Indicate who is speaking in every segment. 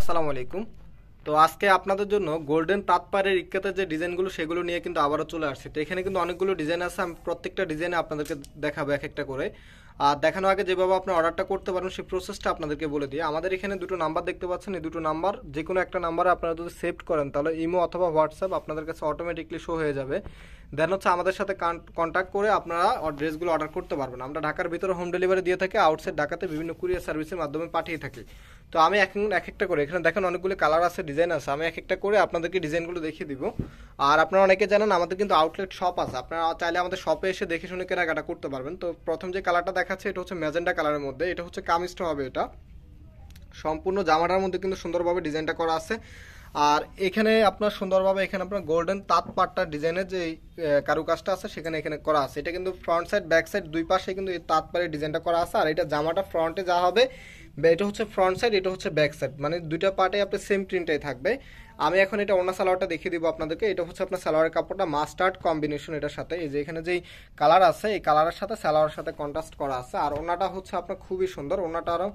Speaker 1: আসসালামু আলাইকুম তো আজকে আপনাদের জন্য গোল্ডেন তাৎপারে ইক্কাতের যে ডিজাইনগুলো সেগুলো নিয়ে কিন্তু আবারও চলে আসছে তো এখানে কিন্তু অনেকগুলো ডিজাইন আছে আমি প্রত্যেকটা ডিজাইনে আপনাদেরকে দেখাবো এক একটা করে আর দেখানোর আগে যেভাবে আপনি অর্ডারটা করতে পারেন সেই প্রসেসটা আপনাদেরকে বলে দিই আমাদের এখানে দুটো নাম্বার দেখতে পাচ্ছেন এই দুটো নাম্বার যে কোনো একটা নাম্বারে আপনারা যদি সেভ করেন তাহলে ইমো অথবা হোয়াটসঅ্যাপ আপনাদের কাছে অটোমেটিকলি শো হয়ে যাবে দেন হচ্ছে আমাদের সাথে কন্ট্যাক্ট করে আপনারা ড্রেসগুলো অর্ডার করতে পারবেন আমরা ঢাকার ভিতরে হোম ডেলিভারি দিয়ে থাকি আউটসাইড ঢাকাতে বিভিন্ন কুরিয়ার সার্ভিসের মাধ্যমে পাঠিয়ে থাকি তো আমি এক এক একটা করে এখানে দেখেন অনেকগুলো কালার আছে ডিজাইন আছে আমি এক একটা করে আপনাদেরকে ডিজাইনগুলো দেখিয়ে দিব আর আপনারা অনেকে জানেন আমাদের কিন্তু আউটলেট শপ আছে আপনারা চাইলে আমাদের শপে এসে দেখে শুনে কেনাকাটা করতে পারবেন তো প্রথম যে কালারটা দেখাচ্ছে এটা হচ্ছে ম্যাজেন্ডা কালারের মধ্যে এটা হচ্ছে কামিজটা হবে এটা সম্পূর্ণ জামাটার মধ্যে কিন্তু সুন্দরভাবে ডিজাইনটা করা আছে আর এখানে আপনার সুন্দরভাবে এখানে আপনার গোল্ডেন তাঁত পাটটা ডিজাইনের যে কারুকাজটা আছে সেখানে এখানে করা আছে এটা কিন্তু ফ্রন্ট সাইড ব্যাক সাইড দুই পাশে কিন্তু এই তাঁত পাড়ের ডিজাইনটা করা আছে আর এটা জামাটা ফ্রন্টে যা হবে এটা হচ্ছে ফ্রন্ট সাইড এটা হচ্ছে ব্যাক সাইড মানে দুইটা পার্টে আপনার সেম প্রিন্টাই থাকবে আমি এখন এটা ওনা সালোয়ারটা দেখিয়ে দিব আপনাদেরকে এটা হচ্ছে আপনার সালোয়ারের কাপড়টা মাস্টার্ড কম্বিনেশন এটার সাথে এই যে এখানে যেই কালার আছে এই কালারের সাথে সালোয়ারের সাথে কন্ট্রাস্ট করা আছে আর ওনাটা হচ্ছে আপনার খুবই সুন্দর ওনাটা আরও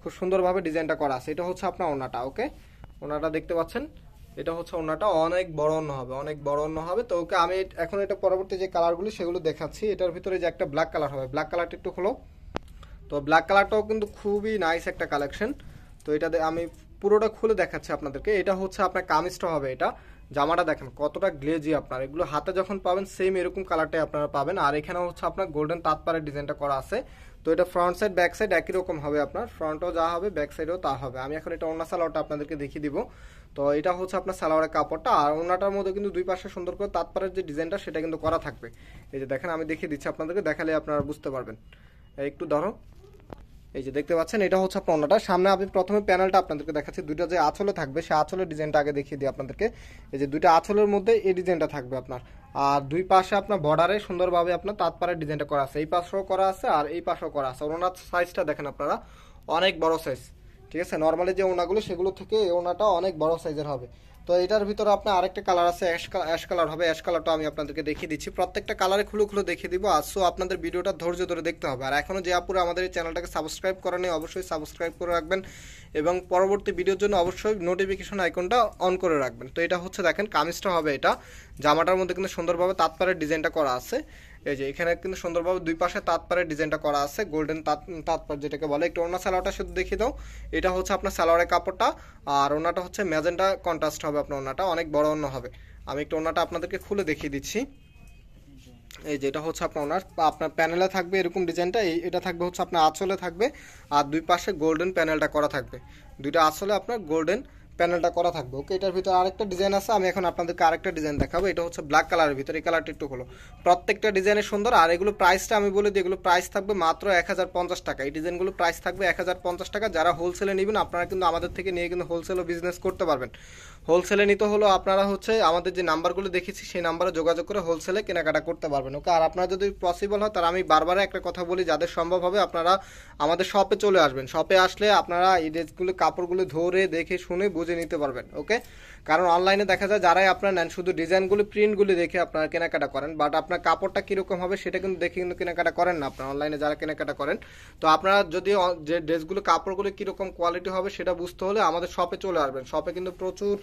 Speaker 1: খুব সুন্দরভাবে ডিজাইনটা করা আছে এটা হচ্ছে আপনার ওনাটা ওকে ওনাটা দেখতে পাচ্ছেন এটা হচ্ছে ওনাটা অনেক বড় অন্য হবে অনেক বড় অন্য হবে তো ওকে আমি এখন এটা পরবর্তী যে কালারগুলি সেগুলো দেখাচ্ছি এটার ভিতরে যে একটা ব্ল্যাক কালার হবে ব্ল্যাক কালারটা একটু হলো তো ব্ল্যাক কালারটাও কিন্তু খুবই নাইস একটা কালেকশন তো এটাতে আমি পুরোটা খুলে দেখাচ্ছি আপনাদেরকে এটা হচ্ছে আপনার কামিজটা হবে এটা জামাটা দেখেন কতটা গ্লেজি আপনার এগুলো হাতে যখন পাবেন সেম এরকম কালারটাই আপনারা পাবেন আর এখানে হচ্ছে আপনার গোল্ডেন তাঁতপাড়ের ডিজাইনটা করা আছে তো এটা ফ্রন্ট সাইড ব্যাক সাইড একই রকম হবে আপনার ফ্রন্টও যা হবে ব্যাক সাইডেও তা হবে আমি এখন এটা অন্য সালোয়ারটা আপনাদেরকে দেখিয়ে দিব তো এটা হচ্ছে আপনার সালোয়ারের কাপড়টা আর ওনাটার মধ্যে কিন্তু দুই পাশে সুন্দর করে তাঁতপাড়ের যে ডিজাইনটা সেটা কিন্তু করা থাকবে এই যে দেখেন আমি দেখিয়ে দিচ্ছি আপনাদেরকে দেখালে আপনারা বুঝতে পারবেন একটু ধরো এই যে দেখতে পাচ্ছেন এটা হচ্ছে পণ্যটা সামনে আপনি প্রথমে প্যানেলটা আপনাদেরকে দেখাচ্ছি দুইটা যে আঁচলে থাকবে সে আঁচলের ডিজাইনটা আগে দেখিয়ে দিই আপনাদেরকে এই যে দুইটা আঁচলের মধ্যে এই ডিজাইনটা থাকবে আপনার আর দুই পাশে আপনার বর্ডারে সুন্দরভাবে আপনার তাঁতপাড়ের ডিজাইনটা করা আছে এই পাশেও করা আছে আর এই পাশেও করা আছে ওনার সাইজটা দেখেন আপনারা অনেক বড় সাইজ ঠিক আছে নর্মালি যে ওনাগুলো সেগুলো থেকে ওনাটা অনেক বড় সাইজের হবে তো এটার ভিতরে আপনার আরেকটা কালার আছে অ্যাশ অ্যাশ কালার হবে অ্যাশ কালারটা আমি আপনাদেরকে দেখিয়ে দিচ্ছি প্রত্যেকটা কালারে খুলো খুলে দেখিয়ে দিব আর সো আপনাদের ভিডিওটা ধৈর্য ধরে দেখতে হবে আর এখনও যে আপুরে আমাদের এই চ্যানেলটাকে সাবস্ক্রাইব করা নেই অবশ্যই সাবস্ক্রাইব করে রাখবেন এবং পরবর্তী ভিডিওর জন্য অবশ্যই নোটিফিকেশন আইকনটা অন করে রাখবেন তো এটা হচ্ছে দেখেন কামিজটা হবে এটা জামাটার মধ্যে কিন্তু সুন্দরভাবে তাৎপারের ডিজাইনটা করা আছে এই যে এখানে কিন্তু সুন্দরভাবে দুই পাশে তাঁতপাড়ের ডিজাইনটা করা আছে গোল্ডেন তাঁত তাঁতপাড় যেটাকে বলে একটু অন্য স্যালোয়ারটা শুধু দেখিয়ে দাও এটা হচ্ছে আপনার স্যালোয়ারের কাপড়টা আর ওনাটা হচ্ছে ম্যাজেন্টা কন্ট্রাস্ট হবে আপনার ওনাটা অনেক বড় অন্য হবে আমি একটু ওনাটা আপনাদেরকে খুলে দেখিয়ে দিচ্ছি এই যেটা হচ্ছে আপনার ওনার আপনার প্যানেলে থাকবে এরকম ডিজাইনটা এই এটা থাকবে হচ্ছে আপনার আঁচলে থাকবে আর দুই পাশে গোল্ডেন প্যানেলটা করা থাকবে দুইটা আঁচলে আপনার গোল্ডেন প্যানেলটা করা থাকবে ওকে এটার ভিতরে আরেকটা ডিজাইন আছে আমি এখন আপনাদেরকে আরেকটা ডিজাইন দেখাবো এটা হচ্ছে ব্ল্যাক কালারের ভিতরে এই কালারটা একটু হলো প্রত্যেকটা ডিজাইনের সুন্দর আর এগুলো প্রাইসটা আমি বলে দিই এগুলো প্রাইস থাকবে মাত্র এক টাকা এই ডিজাইনগুলো প্রাইস থাকবে এক টাকা যারা হোলসেলে নেবেন আপনারা কিন্তু আমাদের থেকে নিয়ে কিন্তু হোলসেলও বিজনেস করতে পারবেন হোলসেলে নিতে হলো আপনারা হচ্ছে আমাদের যে নাম্বারগুলো দেখেছি সেই নাম্বারে যোগাযোগ করে হোলসেলে কেনাকাটা করতে পারবেন ওকে আর আপনারা যদি পসিবল হয় তার আমি বারবার একটা কথা বলি যাদের সম্ভব হবে আপনারা আমাদের শপে চলে আসবেন শপে আসলে আপনারা এই ড্রেসগুলো কাপড়গুলো ধরে দেখে শুনে বুঝে নিতে পারবেন ওকে কারণ অনলাইনে দেখা যায় যারাই আপনার নেন শুধু ডিজাইনগুলি প্রিন্টগুলি দেখে আপনার কেনাকাটা করেন বাট আপনার কাপড়টা কীরকম হবে সেটা কিন্তু দেখে কিন্তু কেনাকাটা করেন না আপনার অনলাইনে যারা কেনাকাটা করেন তো আপনারা যদি যে ড্রেসগুলো কাপড়গুলো কীরকম কোয়ালিটি হবে সেটা বুঝতে হলে আমাদের শপে চলে আসবেন শপে কিন্তু প্রচুর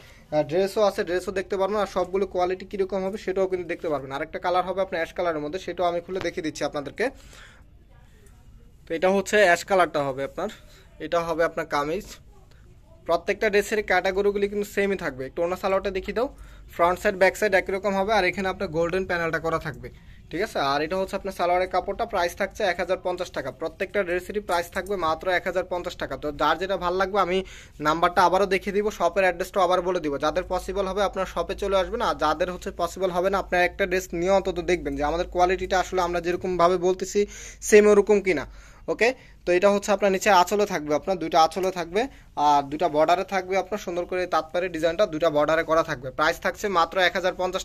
Speaker 1: ড্রেসও আছে ড্রেসও দেখতে পারবেন আর সবগুলো কোয়ালিটি কীরকম হবে সেটাও কিন্তু দেখতে পারবেন আরেকটা কালার হবে আপনার অ্যাশ কালারের মধ্যে সেটাও আমি খুলে দেখিয়ে দিচ্ছি আপনাদেরকে তো এটা হচ্ছে অ্যাশ কালারটা হবে আপনার এটা হবে আপনার কামিজ প্রত্যেকটা ড্রেসের ক্যাটাগরিগুলি কিন্তু সেমই থাকবে একটু ওনার সালোয়ারটা দেখিয়ে দাও ফ্রন্ট সাইড ব্যাক সাইড একই রকম হবে আর এখানে আপনার গোল্ডেন প্যানেলটা করা থাকবে ঠিক আছে আর এটা হচ্ছে আপনার সালোয়ারের কাপড়টা প্রাইস থাকছে এক টাকা প্রত্যেকটা ড্রেসেরই প্রাইস থাকবে মাত্র এক টাকা তো যার যেটা ভালো লাগবে আমি নাম্বারটা আবারও দেখিয়ে দিব শপের অ্যাড্রেসটা আবার বলে দিব যাদের পসিবল হবে আপনার শপে চলে আসবেন আর যাদের হচ্ছে পসিবল হবে না আপনার একটা ড্রেস নিয়ে অন্তত দেখবেন যে আমাদের কোয়ালিটিটা আসলে আমরা যেরকমভাবে বলতেছি সেম ওরকম কিনা ওকে তো এটা হচ্ছে আপনার নিচে আঁচলে থাকবে আপনার দুইটা আঁচলে থাকবে আর দুটা বর্ডারে থাকবে আপনার সুন্দর করে তাৎপারে ডিজাইনটা দুইটা বর্ডারে করা থাকবে প্রাইস থাকছে মাত্র এক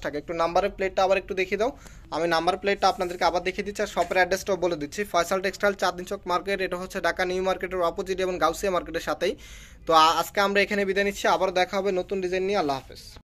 Speaker 1: টাকা একটু নাম্বারের প্লেটটা আবার একটু দেখিয়ে দাও আমি নাম্বার প্লেটটা আপনাদেরকে আবার দেখিয়ে দিচ্ছি আর শপের অ্যাড্রেসটাও বলে দিচ্ছি ফয়সাল টেক্সটাইল দিন চক মার্কেট এটা হচ্ছে ঢাকা নিউ মার্কেটের অপোজিট এবং গাউসিয়া মার্কেটের সাথেই তো আজকে আমরা এখানে বিদায় নিচ্ছি আবার দেখা হবে নতুন ডিজাইন নিয়ে আল্লাহ হাফেজ